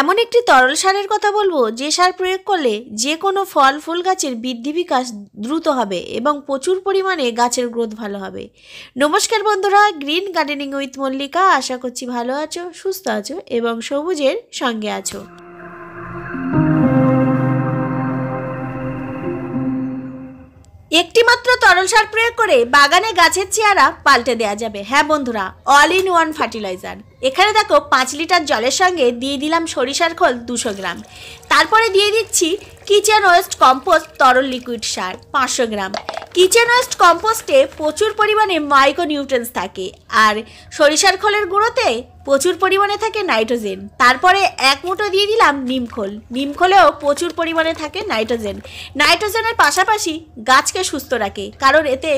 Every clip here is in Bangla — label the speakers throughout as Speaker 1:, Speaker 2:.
Speaker 1: এমন একটি তরল সারের কথা বলবো যে সার প্রয়োগ করলে যে কোনো ফল ফুল গাছের বৃদ্ধি বিকাশ দ্রুত হবে এবং প্রচুর পরিমাণে গাছের গ্রোথ ভালো হবে নমস্কার বন্ধুরা গ্রিন গার্ডেনিং উইথ মল্লিকা আশা করছি ভালো আছো সুস্থ আছো এবং সবুজের সঙ্গে আছো একটি মাত্র তরল সার প্রয়োগ করে বাগানে গাছের চেহারা পাল্টে দেওয়া যাবে হ্যাঁ বন্ধুরা অল ইন ওয়ান ফার্টিলাইজার এখানে দেখো পাঁচ লিটার জলের সঙ্গে দিয়ে দিলাম সরিষার খোল দুশো গ্রাম তারপরে দিয়ে দিচ্ছি কিচেন ওয়েস্ট কম্পোস্ট তরল লিকুইড সার পাঁচশো গ্রাম কিচেন ওয়েস্ট কম্পোস্টে প্রচুর পরিমাণে মাইক্রো নিউট্রেন্স থাকে আর সরিষার খোলের গুঁড়োতে প্রচুর পরিমাণে থাকে নাইট্রোজেন তারপরে এক মুঠো দিয়ে দিলাম নিমখোল নিমখোলেও প্রচুর পরিমাণে থাকে নাইট্রোজেন নাইট্রোজেনের পাশাপাশি গাছকে সুস্থ রাখে কারণ এতে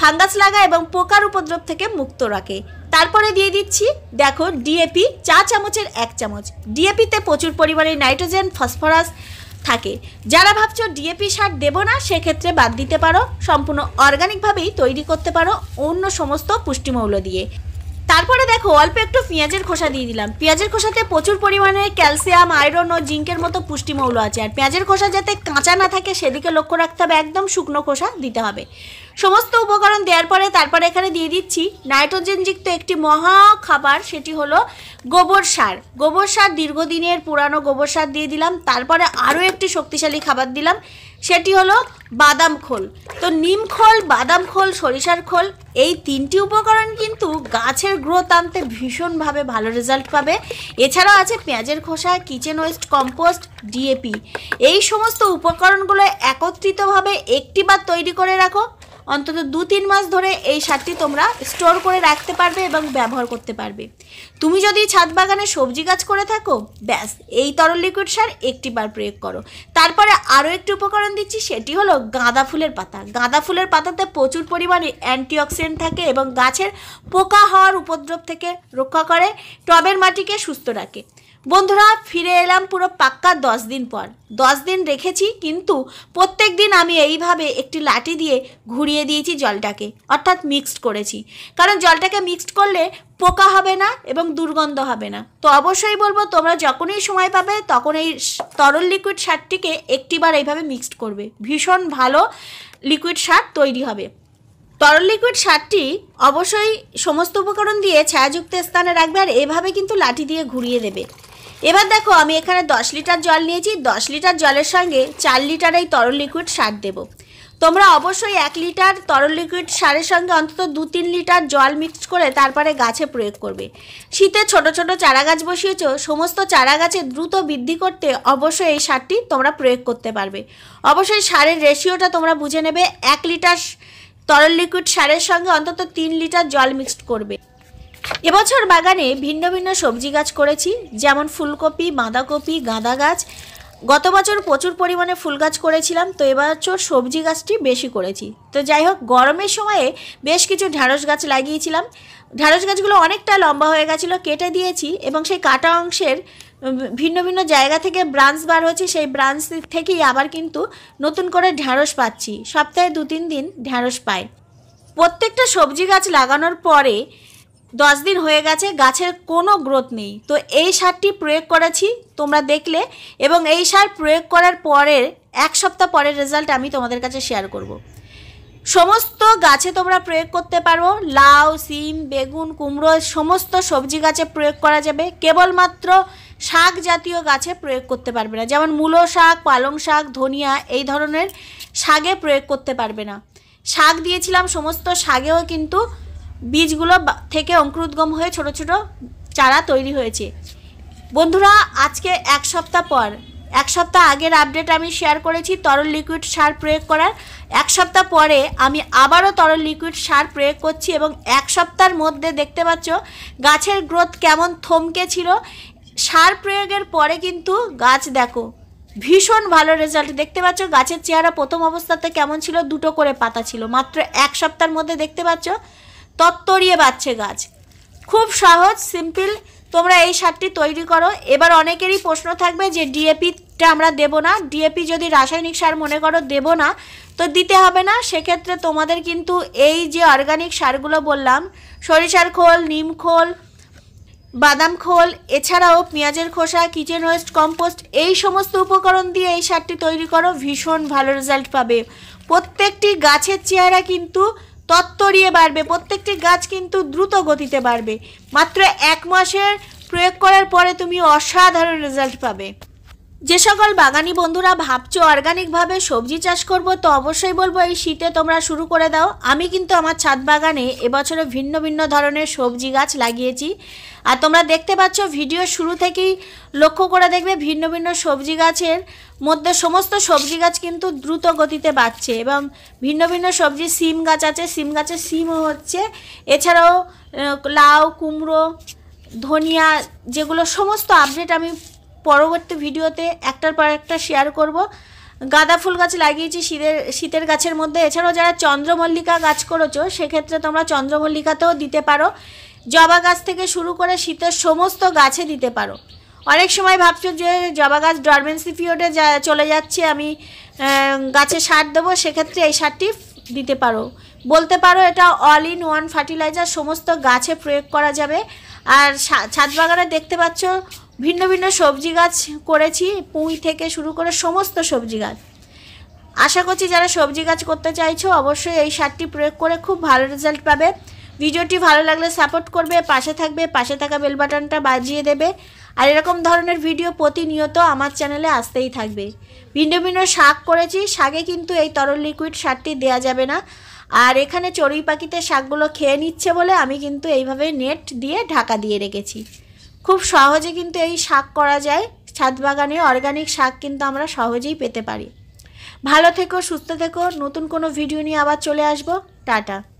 Speaker 1: ফাঙ্গাস লাগা এবং পোকার উপদ্রব থেকে মুক্ত রাখে তারপরে দিয়ে দিচ্ছি দেখো ডিএপি চা চামচের এক চামচ ডিএপিতে প্রচুর পরিমাণে নাইট্রোজেন ফসফরাস থাকে যারা ভাবছ ডিএপি সার দেব না সেক্ষেত্রে বাদ দিতে পারো সম্পূর্ণ অর্গানিকভাবেই তৈরি করতে পারো অন্য সমস্ত পুষ্টিমৌল দিয়ে তারপরে দেখো অল্প একটু পেঁয়াজের খোসা দিয়ে দিলাম পেঁয়াজের খোসাতে প্রচুর পরিমাণে ক্যালসিয়াম আয়রন ও জিঙ্কের মতো পুষ্টিমৌল আছে আর পেঁয়াজের খোসা যাতে কাঁচা না থাকে সেদিকে লক্ষ্য রাখতে হবে একদম শুকনো খোসা দিতে হবে সমস্ত উপকরণ দেওয়ার পরে তারপরে এখানে দিয়ে দিচ্ছি নাইট্রোজেনযুক্ত একটি মহা খাবার সেটি হলো গোবর সার গোবর সার দীর্ঘদিনের পুরানো গোবর সার দিয়ে দিলাম তারপরে আরও একটি শক্তিশালী খাবার দিলাম সেটি হলো বাদাম খোল তো নিম খোল বাদাম খোল সরিষার খোল এই তিনটি উপকরণ কিন্তু গাছের গ্রোথ আনতে ভীষণভাবে ভালো রেজাল্ট পাবে এছাড়াও আছে পেঁয়াজের খোসা কিচেন ওয়েস্ট কম্পোস্ট ডিএপি এই সমস্ত উপকরণগুলো একত্রিতভাবে একটি বার তৈরি করে রাখো অন্তত দু তিন মাস ধরে এই সারটি তোমরা স্টোর করে রাখতে পারবে এবং ব্যবহার করতে পারবে তুমি যদি ছাদ বাগানে সবজি গাছ করে থাকো ব্যাস এই তরল লিকুইড সার একটি বার প্রয়োগ করো তারপরে আরও একটি উপকরণ দিচ্ছি সেটি হলো গাঁদা ফুলের পাতা গাঁদা ফুলের পাতাতে প্রচুর পরিমাণে অ্যান্টিঅক্সিডেন্ট থাকে এবং গাছের পোকা হওয়ার উপদ্রব থেকে রক্ষা করে টবের মাটিকে সুস্থ রাখে বন্ধুরা ফিরে এলাম পুরো পাক্কা দশ দিন পর দশ দিন রেখেছি কিন্তু প্রত্যেক দিন আমি এইভাবে একটি লাঠি দিয়ে ঘুরিয়ে দিয়েছি জলটাকে অর্থাৎ মিক্সড করেছি কারণ জলটাকে মিক্সড করলে পোকা হবে না এবং দুর্গন্ধ হবে না তো অবশ্যই বলবো তোমরা যখনই সময় পাবে তখন এই তরল লিকুইড সারটিকে একটিবার এইভাবে মিক্সড করবে ভীষণ ভালো লিকুইড সার তৈরি হবে তরল লিকুইড সারটি অবশ্যই সমস্ত উপকরণ দিয়ে ছায়াযুক্ত স্থানে রাখবে আর এভাবে কিন্তু লাঠি দিয়ে ঘুরিয়ে দেবে এবার দেখো আমি এখানে 10 লিটার জল নিয়েছি 10 লিটার জলের সঙ্গে 4 লিটার এই তরল লিকুইড সার দেব তোমরা অবশ্যই এক লিটার তরল লিকুইড সারের সঙ্গে অন্তত দু তিন লিটার জল মিক্স করে তারপরে গাছে প্রয়োগ করবে শীতে ছোট ছোট চারা গাছ বসিয়েছ সমস্ত চারা গাছে দ্রুত বৃদ্ধি করতে অবশ্যই এই সারটি তোমরা প্রয়োগ করতে পারবে অবশ্যই সারের রেশিওটা তোমরা বুঝে নেবে এক লিটার তরল লিকুইড সারের সঙ্গে অন্তত তিন লিটার জল মিক্সড করবে এবছর বাগানে ভিন্ন ভিন্ন সবজি গাছ করেছি যেমন ফুলকপি বাঁধাকপি গাঁদা গাছ গত বছর প্রচুর পরিমাণে ফুল গাছ করেছিলাম তো এবছর সবজি গাছটি বেশি করেছি তো যাই হোক গরমের সময়ে বেশ কিছু ঢ্যাঁড়স গাছ লাগিয়েছিলাম ঢ্যাঁড়স গাছগুলো অনেকটা লম্বা হয়ে গেছিলো কেটে দিয়েছি এবং সেই কাটা অংশের ভিন্ন ভিন্ন জায়গা থেকে ব্রাঞ্চ বার হচ্ছে সেই ব্রাঞ্চ থেকেই আবার কিন্তু নতুন করে ঢ্যাঁড়স পাচ্ছি সপ্তাহে দু তিন দিন ঢ্যাঁড়স পাই প্রত্যেকটা সবজি গাছ লাগানোর পরে দশ দিন হয়ে গেছে গাছের কোনো গ্রোথ নেই তো এই সারটি প্রয়োগ করেছি তোমরা দেখলে এবং এই সার প্রয়োগ করার পরের এক সপ্তাহ পরের রেজাল্ট আমি তোমাদের কাছে শেয়ার করব। সমস্ত গাছে তোমরা প্রয়োগ করতে পারো লাউ সিম বেগুন কুমড়ো সমস্ত সবজি গাছে প্রয়োগ করা যাবে কেবলমাত্র শাক জাতীয় গাছে প্রয়োগ করতে পারবে না যেমন মূলো শাক পালং শাক ধনিয়া এই ধরনের শাকে প্রয়োগ করতে পারবে না শাক দিয়েছিলাম সমস্ত শাকেও কিন্তু বীজগুলো থেকে অঙ্কুরোদ্গম হয়ে ছোট ছোট চারা তৈরি হয়েছে বন্ধুরা আজকে এক সপ্তাহ পর এক সপ্তাহ আগের আপডেট আমি শেয়ার করেছি তরল লিকুইড সার প্রয়োগ করার এক সপ্তাহ পরে আমি আবারও তরল লিকুইড সার প্রয়োগ করছি এবং এক সপ্তাহের মধ্যে দেখতে পাচ্ছ গাছের গ্রোথ কেমন থমকে ছিল সার প্রয়োগের পরে কিন্তু গাছ দেখো ভীষণ ভালো রেজাল্ট দেখতে পাচ্ছ গাছের চেহারা প্রথম অবস্থাতে কেমন ছিল দুটো করে পাতা ছিল মাত্র এক সপ্তাহের মধ্যে দেখতে পাচ্ছ তত্তরিয়ে বাচ্চে গাছ খুব সহজ সিম্পল তোমরা এই সারটি তৈরি করো এবার অনেকেরই প্রশ্ন থাকবে যে ডিএপিটা আমরা দেব না ডিএপি যদি রাসায়নিক সার মনে করো দেব না তো দিতে হবে না সেক্ষেত্রে তোমাদের কিন্তু এই যে অর্গানিক সারগুলো বললাম সরিষার খোল নিম খোল বাদাম খোল এছাড়াও পেঁয়াজের খোসা কিচেন ওয়েস্ট কম্পোস্ট এই সমস্ত উপকরণ দিয়ে এই সারটি তৈরি করো ভীষণ ভালো রেজাল্ট পাবে প্রত্যেকটি গাছের চেহারা কিন্তু তত্তরিয়ে বাড়বে প্রত্যেকটি গাছ কিন্তু দ্রুত গতিতে বাড়বে মাত্র এক মাসের প্রয়োগ করার পরে তুমি অসাধারণ রেজাল্ট পাবে যে সকল বাগানি বন্ধুরা ভাবছো অর্গানিকভাবে সবজি চাষ করব তো অবশ্যই বলবো এই শীতে তোমরা শুরু করে দাও আমি কিন্তু আমার ছাদ বাগানে এবছরে ভিন্ন ভিন্ন ধরনের সবজি গাছ লাগিয়েছি আর তোমরা দেখতে পাচ্ছ ভিডিও শুরু থেকেই লক্ষ্য করে দেখবে ভিন্ন ভিন্ন সবজি গাছের মধ্যে সমস্ত সবজি গাছ কিন্তু দ্রুত গতিতে বাড়ছে এবং ভিন্ন ভিন্ন সবজি সিম গাছ আছে সিম গাছের সিমও হচ্ছে এছাড়াও লাউ কুমড়ো ধনিয়া যেগুলো সমস্ত আপডেট আমি পরবর্তী ভিডিওতে একটার পর একটা শেয়ার করব গাঁদা ফুল গাছ লাগিয়েছি শীতের শীতের গাছের মধ্যে এছাড়াও যারা চন্দ্রমল্লিকা গাছ করেছো সেক্ষেত্রে তোমরা চন্দ্রমল্লিকাতেও দিতে পারো জবা গাছ থেকে শুরু করে শীতের সমস্ত গাছে দিতে পারো অনেক সময় ভাবছো যে জবা গাছ ডরমেন্সি পিওডে যা চলে যাচ্ছে আমি গাছে সার দেবো সেক্ষেত্রে এই সারটি দিতে পারো বলতে পারো এটা অল ইন ওয়ান ফার্টিলাইজার সমস্ত গাছে প্রয়োগ করা যাবে আর ছাদ বাগানে দেখতে পাচ্ছ ভিন্ন ভিন্ন সবজি গাছ করেছি পুঁই থেকে শুরু করে সমস্ত সবজি গাছ আশা করছি যারা সবজি গাছ করতে চাইছো অবশ্যই এই সারটি প্রয়োগ করে খুব ভালো রেজাল্ট পাবে ভিডিওটি ভালো লাগলে সাপোর্ট করবে পাশে থাকবে পাশে থাকা বেল বাটনটা বাজিয়ে দেবে আর এরকম ধরনের ভিডিও প্রতিনিয়ত আমার চ্যানেলে আসতেই থাকবে ভিন্ন ভিন্ন শাক করেছি শাকে কিন্তু এই তরল লিকুইড সারটি দেয়া যাবে না আর এখানে চড়ুই পাখিতে শাকগুলো খেয়ে নিচ্ছে বলে আমি কিন্তু এইভাবে নেট দিয়ে ঢাকা দিয়ে রেখেছি খুব সহজে কিন্তু এই শাক করা যায় ছাদ বাগানে অর্গানিক শাক কিন্তু আমরা সহজেই পেতে পারি ভালো থেকো সুস্থ থেকো নতুন কোনো ভিডিও নিয়ে আবার চলে আসবো টাটা